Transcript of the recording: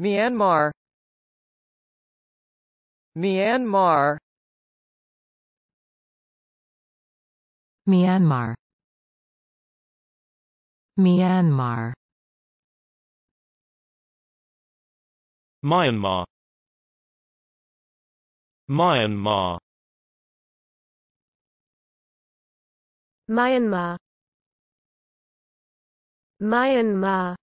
Myanmar Myanmar Myanmar Myanmar Myanmar Myanmar Myanmar Myanmar